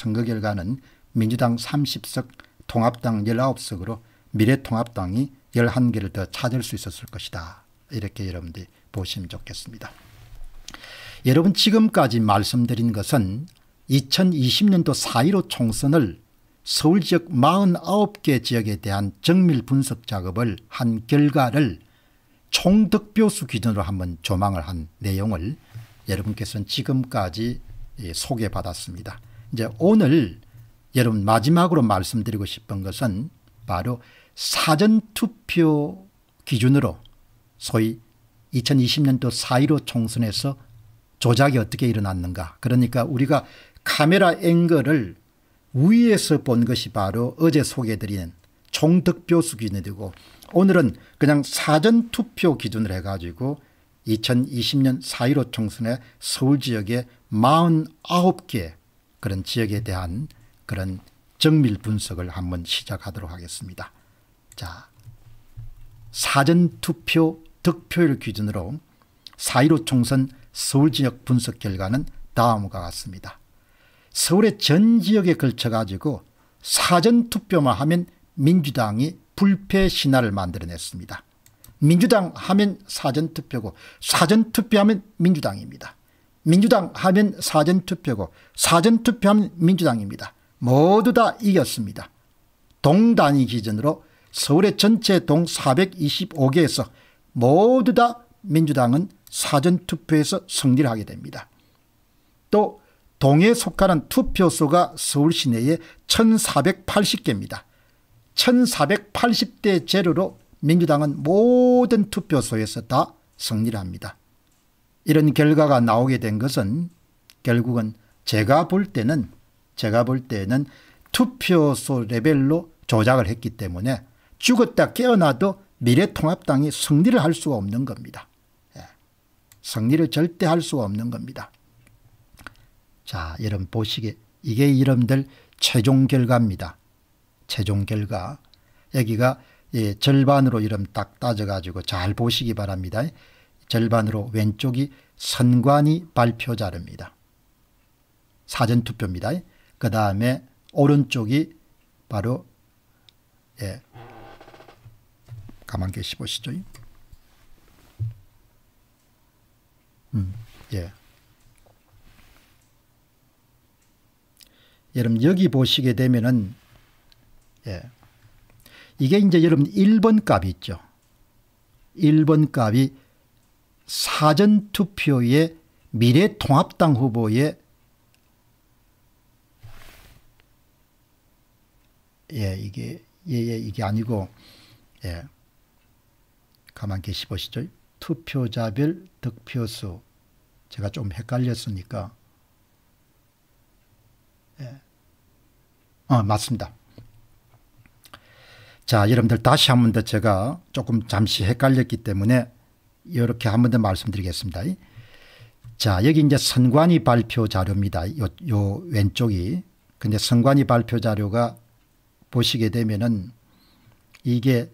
선거 결과는 민주당 30석, 통합당 19석으로 미래통합당이 11개를 더 찾을 수 있었을 것이다. 이렇게 여러분들이 보시면 좋겠습니다. 여러분 지금까지 말씀드린 것은 2020년도 4.15 총선을 서울 지역 49개 지역에 대한 정밀 분석 작업을 한 결과를 총득표수 기준으로 한번 조망을 한 내용을 여러분께서는 지금까지 소개받았습니다. 이제 오늘 여러분 마지막으로 말씀드리고 싶은 것은 바로 사전투표 기준으로 소위 2020년도 4.15 총선에서 조작이 어떻게 일어났는가. 그러니까 우리가 카메라 앵글을 위에서 본 것이 바로 어제 소개해드린 총득표 수준이 되고 오늘은 그냥 사전투표 기준을 해가지고 2020년 4.15 총선에 서울 지역에 49개 그런 지역에 대한 그런 정밀 분석을 한번 시작하도록 하겠습니다. 자, 사전투표 득표율 기준으로 4.15 총선 서울 지역 분석 결과는 다음과 같습니다. 서울의 전 지역에 걸쳐 가지고 사전투표만 하면 민주당이 불패 신화를 만들어냈습니다. 민주당 하면 사전투표고 사전투표하면 민주당입니다. 민주당 하면 사전투표고 사전투표하면 민주당입니다. 모두 다 이겼습니다. 동단위 기준으로 서울의 전체 동 425개에서 모두 다 민주당은 사전투표에서 승리를 하게 됩니다. 또 동에 속하는 투표소가 서울 시내에 1480개입니다. 1480대 제로로 민주당은 모든 투표소에서 다 승리를 합니다. 이런 결과가 나오게 된 것은 결국은 제가 볼 때는 제가 볼 때는 투표소 레벨로 조작을 했기 때문에 죽었다 깨어나도 미래통합당이 승리를 할 수가 없는 겁니다. 예. 승리를 절대 할 수가 없는 겁니다. 자 여러분 보시게 이게 여러분들 최종 결과입니다. 최종 결과 여기가 예, 절반으로 이름 딱 따져가지고 잘 보시기 바랍니다. 절반으로 왼쪽이 선관위 발표 자료입니다. 사전투표입니다. 그 다음에 오른쪽이 바로 예. 가만 계시 보시죠. 음, 예. 여러분 여기 보시게 되면은 예. 이게 이제 여러분 1번 값이 있죠. 1번 값이 사전투표에 미래통합당 후보의 예, 이게, 예, 예, 이게 아니고, 예. 가만 계시 보시죠. 투표자별 득표수. 제가 좀 헷갈렸으니까. 예. 아, 맞습니다. 자, 여러분들 다시 한 번 더 제가 조금 잠시 헷갈렸기 때문에 이렇게 한 번 더 말씀드리겠습니다. 자, 여기 이제 선관위 발표 자료입니다. 요, 요 왼쪽이. 근데 선관위 발표 자료가 보시게 되면은 이게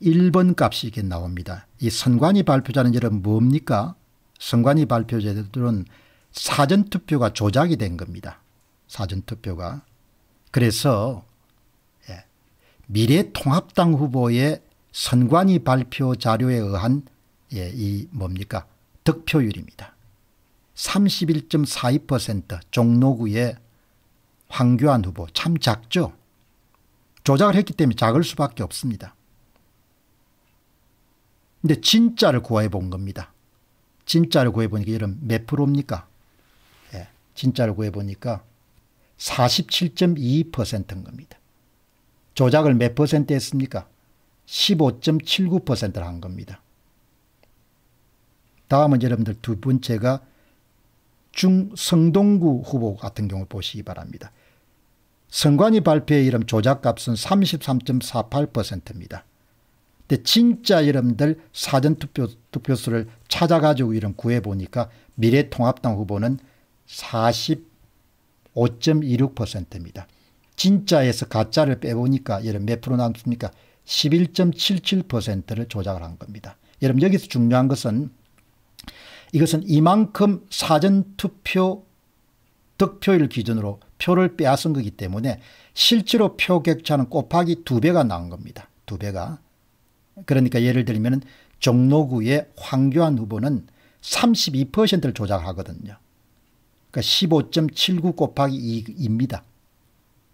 1번 값이 이게 나옵니다. 이 선관위 발표 자료는 뭡니까? 선관위 발표 자료들은 사전투표가 조작이 된 겁니다. 사전투표가. 그래서 예, 미래통합당 후보의 선관위 발표 자료에 의한 예, 이 뭡니까? 득표율입니다. 31.42% 종로구의 황교안 후보 참 작죠. 조작을 했기 때문에 작을 수밖에 없습니다. 근데 진짜를 구해 본 겁니다. 진짜를 구해 보니까 이런 몇 프로입니까? 예, 진짜를 구해 보니까 4 7 2인 겁니다. 조작을 몇 퍼센트 했습니까? 15.79%를 한 겁니다. 다음은 여러분들 두 번째가 중성동구 후보 같은 경우 보시기 바랍니다. 선관위 발표에 이름 조작값은 33.48%입니다. 근데 진짜 여러분들 사전투표 투표수를 찾아가지고 이름 구해보니까 미래통합당 후보는 45.26%입니다. 진짜에서 가짜를 빼보니까 여러분 몇 프로 남습니까? 11.77%를 조작을 한 겁니다. 여러분 여기서 중요한 것은 이것은 이만큼 사전투표 득표율 기준으로 표를 빼앗은 거기 때문에 실제로 표 격차는 곱하기 두배가 나온 겁니다. 두배가 그러니까 예를 들면 종로구의 황교안 후보는 32%를 조작하거든요. 그러니까 15.79 곱하기 2입니다.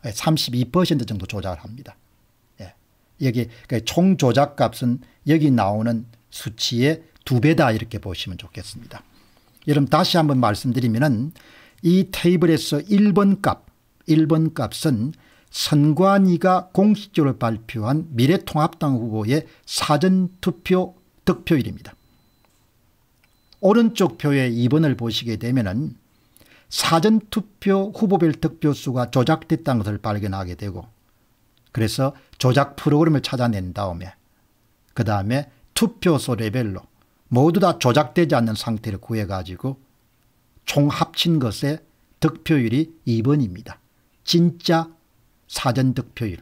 32% 예, 정도 조작을 합니다. 예. 여기 그러니까 총 조작값은 여기 나오는 수치의 두 배다 이렇게 보시면 좋겠습니다. 여러분 다시 한번 말씀드리면 이 테이블에서 1번 값, 1번 값은 선관위가 공식적으로 발표한 미래통합당 후보의 사전투표 득표율입니다. 오른쪽 표의 2번을 보시게 되면 사전투표 후보별 득표수가 조작됐다는 것을 발견하게 되고 그래서 조작 프로그램을 찾아낸 다음에 그 다음에 투표소 레벨로 모두 다 조작되지 않는 상태를 구해가지고 총 합친 것의 득표율이 2번입니다. 진짜 사전 득표율.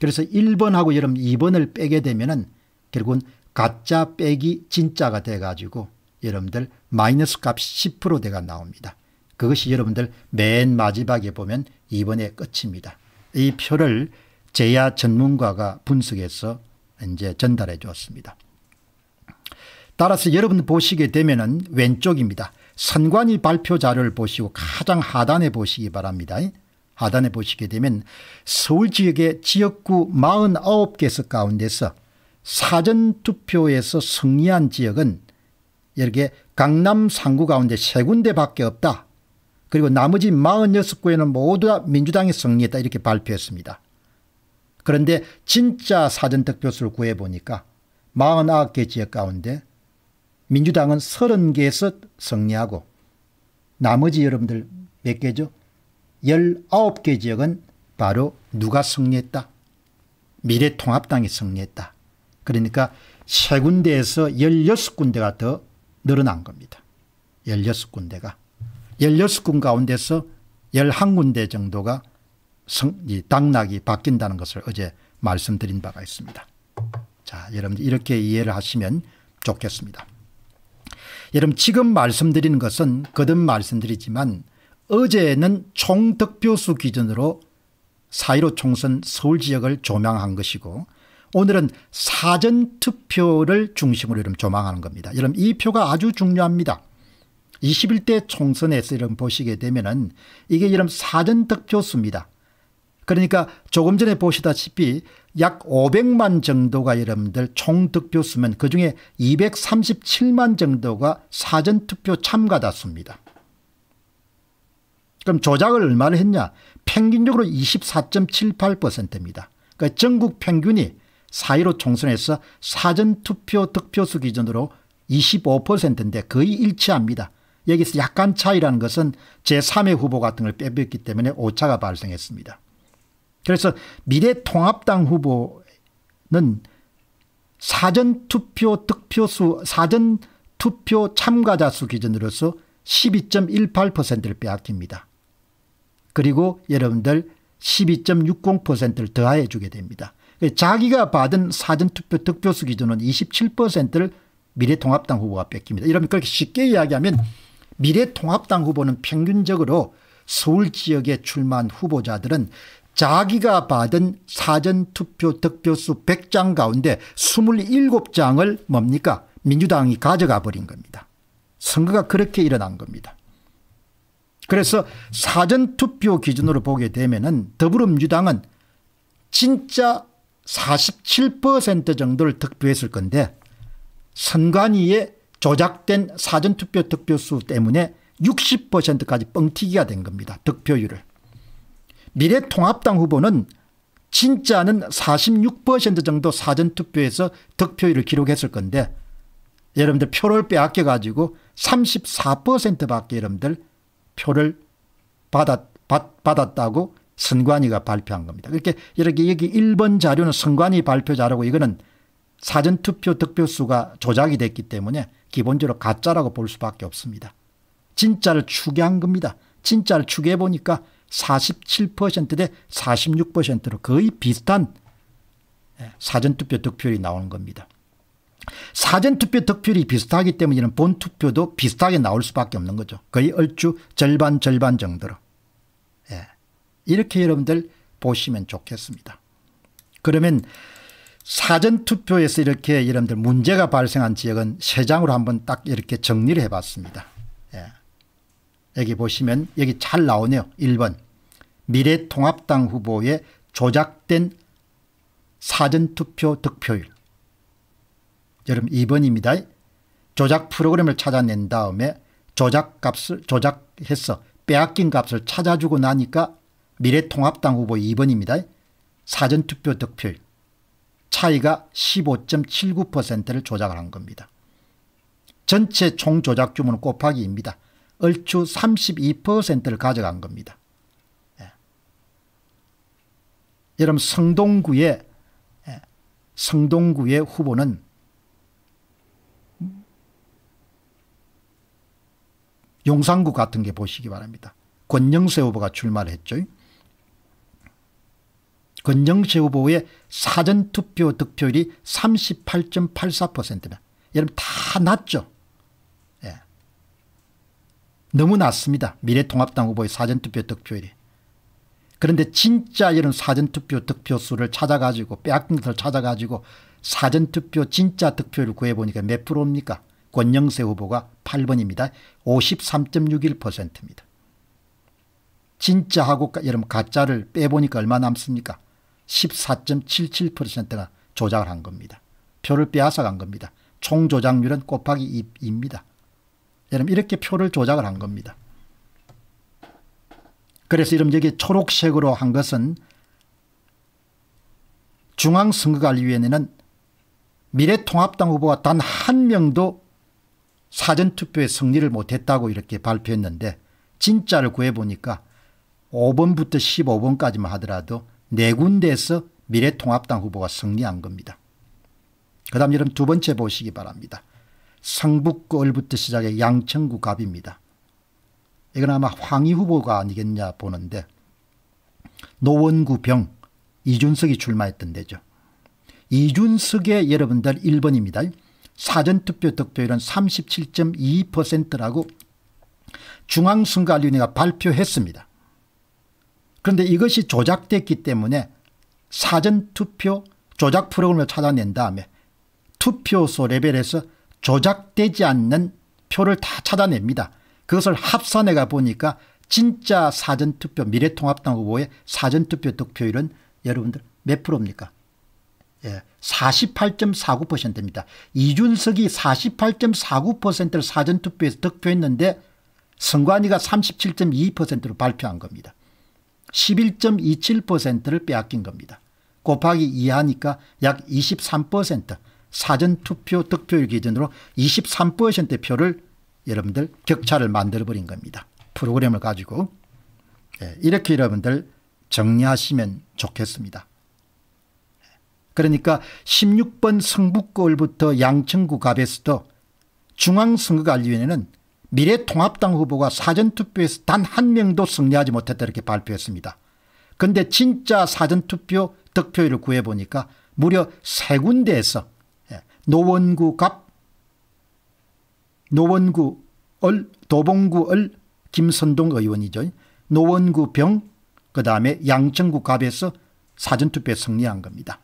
그래서 1번하고 여러분 2번을 빼게 되면은 결국은 가짜 빼기 진짜가 돼가지고 여러분들 마이너스 값 10%대가 나옵니다. 그것이 여러분들 맨 마지막에 보면 2번의 끝입니다. 이 표를 제야 전문가가 분석해서 이제 전달해 주었습니다. 따라서 여러분 보시게 되면 왼쪽입니다. 선관위 발표자를 료 보시고 가장 하단에 보시기 바랍니다. 하단에 보시게 되면 서울 지역의 지역구 49개석 가운데서 사전투표에서 승리한 지역은 이렇게 강남 3구 가운데 3군데 밖에 없다. 그리고 나머지 46구에는 모두 다 민주당이 승리했다 이렇게 발표했습니다. 그런데 진짜 사전특표수를 구해보니까 49개 지역 가운데 민주당은 30개에서 승리하고 나머지 여러분들 몇 개죠? 19개 지역은 바로 누가 승리했다? 미래통합당이 승리했다. 그러니까 세 군데에서 16군데가 더 늘어난 겁니다. 16군데가. 16군 가운데서 11군데 정도가 성, 당락이 바뀐다는 것을 어제 말씀드린 바가 있습니다. 자, 여러분 이렇게 이해를 하시면 좋겠습니다. 여러분 지금 말씀드리는 것은 거듭 말씀드리지만 어제는 총득표수 기준으로 4.15 총선 서울 지역을 조망한 것이고 오늘은 사전투표를 중심으로 이름 조망하는 겁니다. 여러분 이 표가 아주 중요합니다. 21대 총선에서 이름 보시게 되면 은 이게 이름 사전득표수입니다. 그러니까 조금 전에 보시다시피 약 500만 정도가 여러분들 총득표 수면 그중에 237만 정도가 사전투표 참가자 수입니다. 그럼 조작을 얼마나 했냐 평균적으로 24.78%입니다. 그러니까 전국 평균이 4.15 총선에서 사전투표 득표수 기준으로 25%인데 거의 일치합니다. 여기서 약간 차이라는 것은 제3의 후보 같은 걸 빼뺐기 때문에 오차가 발생했습니다. 그래서 미래통합당 후보는 사전투표 득표수 사전투표 참가자 수 기준으로서 12.18%를 빼앗깁니다. 그리고 여러분들 12.60%를 더해 주게 됩니다. 자기가 받은 사전투표 득표수 기준은 27%를 미래통합당 후보가 뺏깁니다. 이러면 그렇게 쉽게 이야기하면 미래통합당 후보는 평균적으로 서울 지역에 출마한 후보자들은 자기가 받은 사전투표 득표수 100장 가운데 27장을 뭡니까 민주당이 가져가 버린 겁니다. 선거가 그렇게 일어난 겁니다. 그래서 사전투표 기준으로 보게 되면 은 더불어민주당은 진짜 47% 정도를 득표했을 건데 선관위에 조작된 사전투표 득표수 때문에 60%까지 뻥튀기가 된 겁니다. 득표율을. 미래통합당 후보는 진짜는 46% 정도 사전투표에서 득표율을 기록했을 건데 여러분들 표를 빼앗겨 가지고 34%밖에 여러분들 표를 받았, 받, 받았다고 선관위가 발표한 겁니다. 그렇게 이렇게 여기 1번 자료는 선관위 발표 자라고 이거는 사전투표 득표수가 조작이 됐기 때문에 기본적으로 가짜라고 볼 수밖에 없습니다. 진짜를 추계한 겁니다. 진짜를 추계해 보니까 47%대 46%로 거의 비슷한 예, 사전투표 득표율이 나오는 겁니다. 사전투표 득표율이 비슷하기 때문에 이런 본투표도 비슷하게 나올 수밖에 없는 거죠. 거의 얼추 절반 절반 정도로. 예. 이렇게 여러분들 보시면 좋겠습니다. 그러면 사전투표에서 이렇게 여러분들 문제가 발생한 지역은 세 장으로 한번 딱 이렇게 정리를 해봤습니다. 여기 보시면 여기 잘 나오네요. 1번 미래통합당 후보의 조작된 사전투표 득표율. 여러분 2번입니다. 조작 프로그램을 찾아낸 다음에 조작값을 조작해서 빼앗긴 값을 찾아주고 나니까 미래통합당 후보 2번입니다. 사전투표 득표율 차이가 15.79%를 조작을 한 겁니다. 전체 총 조작 규모는 곱하기입니다. 얼추 32%를 가져간 겁니다. 예. 여러분 성동구의 예. 성동구의 후보는 용산구 같은 게 보시기 바랍니다. 권영세 후보가 출마를 했죠. 권영세 후보의 사전투표 득표율이 38.84%면 여러분 다 낮죠. 너무 낮습니다. 미래통합당 후보의 사전투표 득표율이. 그런데 진짜 이런 사전투표 득표수를 찾아가지고 빼앗긴 것을 찾아가지고 사전투표 진짜 득표율 구해보니까 몇 프로입니까? 권영세 후보가 8번입니다. 53.61%입니다. 진짜하고 여러분 가짜를 빼보니까 얼마 남습니까? 14.77%가 조작을 한 겁니다. 표를 빼앗아 간 겁니다. 총조작률은 곱하기 2입니다. 여러분 이렇게 표를 조작을 한 겁니다. 그래서 이름 여기 초록색으로 한 것은 중앙선거관리위원회는 미래통합당 후보가 단 한 명도 사전투표에 승리를 못했다고 이렇게 발표했는데 진짜를 구해보니까 5번부터 15번까지만 하더라도 네 군데에서 미래통합당 후보가 승리한 겁니다. 그 다음 여러분 두 번째 보시기 바랍니다. 상북고을부터 시작해 양천구 갑입니다. 이건 아마 황희 후보가 아니겠냐 보는데 노원구 병 이준석이 출마했던 데죠. 이준석의 여러분들 1번입니다. 사전투표 득표율은 37.2%라고 중앙선거관리위원회가 발표했습니다. 그런데 이것이 조작됐기 때문에 사전투표 조작 프로그램을 찾아낸 다음에 투표소 레벨에서 조작되지 않는 표를 다 찾아냅니다. 그것을 합산해가 보니까 진짜 사전투표 미래통합당 후보의 사전투표 득표율은 여러분들 몇 프로입니까? 예, 48.49%입니다. 이준석이 48.49%를 사전투표에서 득표했는데 선관위가 37.2%로 발표한 겁니다. 11.27%를 빼앗긴 겁니다. 곱하기 2하니까 약 23%. 사전투표 득표율 기준으로 23% 표를 여러분들 격차를 만들어버린 겁니다. 프로그램을 가지고 예, 이렇게 여러분들 정리하시면 좋겠습니다. 그러니까 16번 성북골부터 양천구 갑에서도 중앙선거관리위원회는 미래통합당 후보가 사전투표에서 단 한 명도 승리하지 못했다 이렇게 발표했습니다. 근데 진짜 사전투표 득표율을 구해보니까 무려 세 군데에서 노원구 갑, 노원구 을 도봉구 을 김선동 의원이죠. 노원구 병, 그 다음에 양천구 갑에서 사전투표에 승리한 겁니다.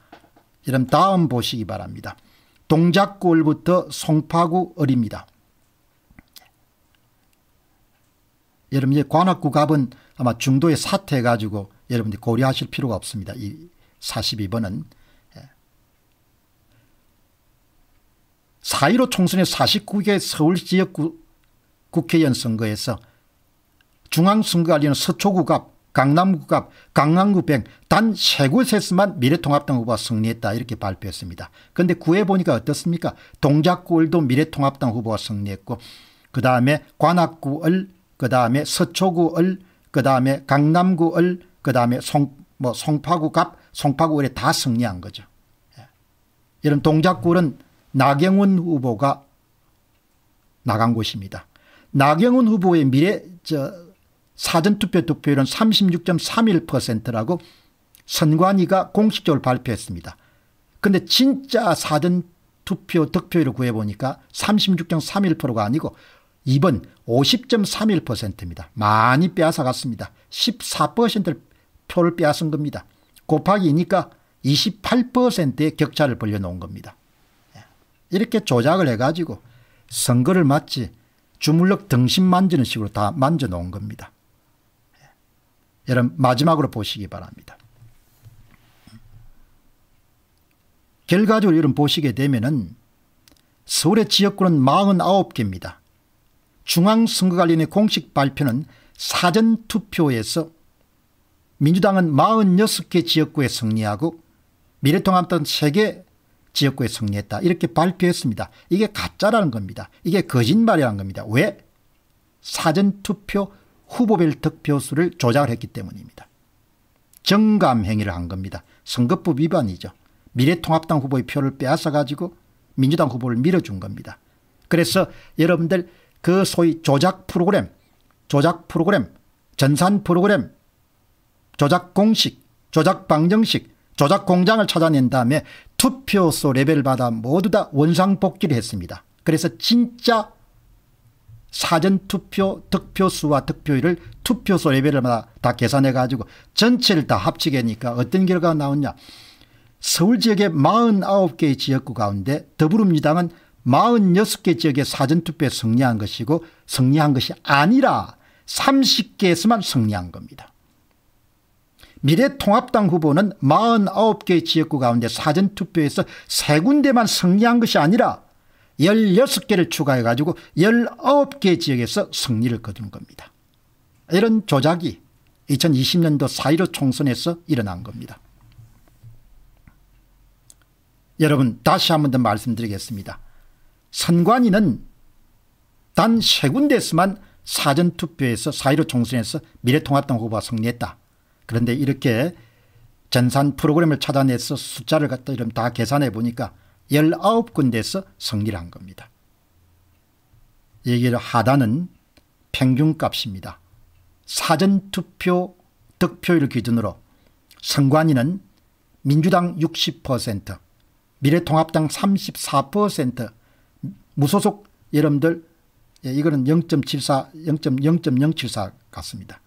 여러분 다음 보시기 바랍니다. 동작구을부터 송파구 을입니다. 여러분 이제 관악구 갑은 아마 중도에 사퇴해가지고 여러분들이 고려하실 필요가 없습니다. 이 42번은 4.15 총선의 49개 서울 지역 구, 국회의원 선거에서 중앙선거관리는 서초구갑 강남구갑 강남구뱅 단 3곳에서만 미래통합당 후보가 승리했다 이렇게 발표했습니다. 그런데 구해 보니까 어떻습니까 동작구을도 미래통합당 후보가 승리했고 그 다음에 관악구을 그 다음에 서초구을 그 다음에 강남구을 그 다음에 뭐 송파구갑 송파구을에 다 승리한 거죠. 여러 예. 동작구은 나경원 후보가 나간 곳입니다. 나경원 후보의 미래 저 사전투표 투표율은 36.31%라고 선관위가 공식적으로 발표했습니다. 근데 진짜 사전투표 득표율을 구해보니까 36.31%가 아니고 2번 50.31%입니다. 많이 빼앗아갔습니다. 14%를 표를 빼앗은 겁니다. 곱하기니까 28%의 격차를 벌려놓은 겁니다. 이렇게 조작을 해가지고 선거를 마치 주물럭 등심 만지는 식으로 다 만져 놓은 겁니다. 예. 여러분 마지막으로 보시기 바랍니다. 결과적으로 이런 보시게 되면은 서울의 지역구는 49개입니다. 중앙선거관리의 공식 발표는 사전투표에서 민주당은 46개 지역구에 승리하고 미래통합당 3개 지역구에 승리했다. 이렇게 발표했습니다. 이게 가짜라는 겁니다. 이게 거짓말이라는 겁니다. 왜? 사전투표 후보별 득표수를 조작했기 을 때문입니다. 정감 행위를 한 겁니다. 선거법 위반이죠. 미래통합당 후보의 표를 빼앗아가지고 민주당 후보를 밀어준 겁니다. 그래서 여러분들 그 소위 조작 프로그램, 조작 프로그램, 전산 프로그램, 조작 공식, 조작 방정식 조작 공장을 찾아낸 다음에 투표소 레벨 받아 모두 다 원상복귀를 했습니다. 그래서 진짜 사전투표 득표수와 득표율을 투표소 레벨을 받아 다 계산해 가지고 전체를 다 합치게니까 하 어떤 결과가 나왔냐 서울 지역의 49개의 지역구 가운데 더불어민주당은 46개 지역의 사전투표에 승리한 것이고 승리한 것이 아니라 30개에서만 승리한 겁니다. 미래통합당 후보는 49개 지역구 가운데 사전투표에서 3군데만 승리한 것이 아니라 16개를 추가해 가지고 19개 지역에서 승리를 거둔 겁니다. 이런 조작이 2020년도 4.15 총선에서 일어난 겁니다. 여러분 다시 한 번 더 말씀드리겠습니다. 선관위는 단 세 군데에서만 사전투표에서 4.15 총선에서 미래통합당 후보가 승리했다. 그런데 이렇게 전산 프로그램을 찾아내서 숫자를 갖다 이름 다 계산해 보니까 19군데에서 승리를 한 겁니다. 얘기를 하단은 평균값입니다. 사전투표 득표율 기준으로 선관위는 민주당 60%, 미래통합당 34%, 무소속 여러분들 예, 이거는 0.74, 0.0.074 같습니다.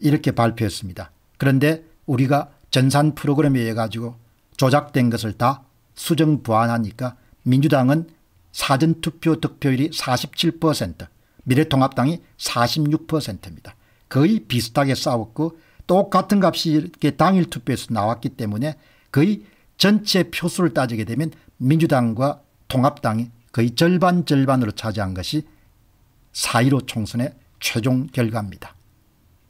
이렇게 발표했습니다. 그런데 우리가 전산 프로그램에 의해 가지고 조작된 것을 다 수정 보완하니까 민주당은 사전투표 득표율이 47% 미래통합당이 46%입니다. 거의 비슷하게 싸웠고 똑같은 값이 이렇게 당일 투표에서 나왔기 때문에 거의 전체 표수를 따지게 되면 민주당과 통합당이 거의 절반 절반으로 차지한 것이 4.15 총선의 최종 결과입니다.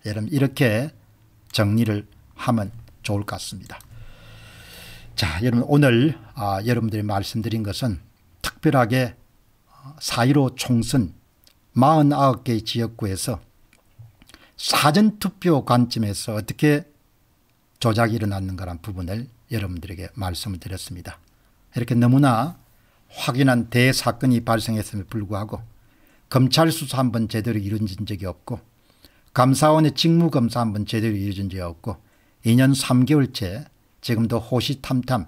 여러분 이렇게 정리를 하면 좋을 것 같습니다. 자, 여러분 오늘 아, 여러분들이 말씀드린 것은 특별하게 4.15 어, 총선 49개 지역구에서 사전투표 관점에서 어떻게 조작이 일어났는가란 부분을 여러분들에게 말씀을 드렸습니다. 이렇게 너무나 확인한 대사건이 발생했음에 불구하고 검찰 수사 한 번 제대로 이루어진 적이 없고 감사원의 직무검사 한 번 제대로 이루어진 적이 없고 2년 3개월째 지금도 호시탐탐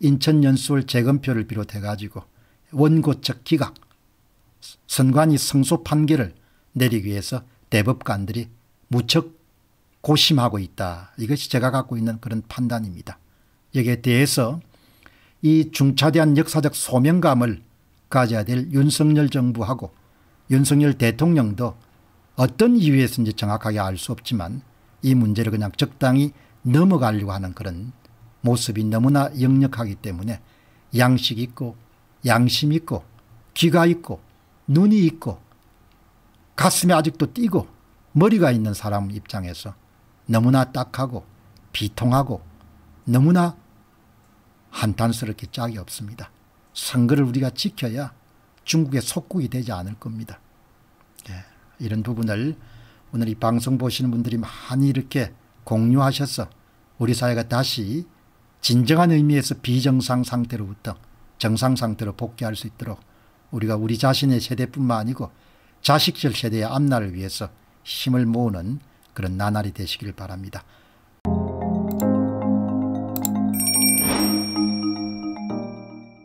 인천연수월 재검표를 비롯해 가지고 원고 적 기각 선관위 성소 판결을 내리기 위해서 대법관들이 무척 고심하고 있다. 이것이 제가 갖고 있는 그런 판단입니다. 여기에 대해서 이 중차대한 역사적 소명감을 가져야 될 윤석열 정부하고 윤석열 대통령도 어떤 이유에서인지 정확하게 알 수 없지만 이 문제를 그냥 적당히 넘어가려고 하는 그런 모습이 너무나 역력하기 때문에 양식 있고 양심 있고 귀가 있고 눈이 있고 가슴에 아직도 뛰고 머리가 있는 사람 입장에서 너무나 딱하고 비통하고 너무나 한탄스럽게 짝이 없습니다. 선거를 우리가 지켜야 중국의 속국이 되지 않을 겁니다. 이런 부분을 오늘 이 방송 보시는 분들이 많이 이렇게 공유하셔서 우리 사회가 다시 진정한 의미에서 비정상 상태로부터 정상 상태로 복귀할 수 있도록 우리가 우리 자신의 세대뿐만 아니고 자식들 세대의 앞날을 위해서 힘을 모으는 그런 나날이 되시길 바랍니다.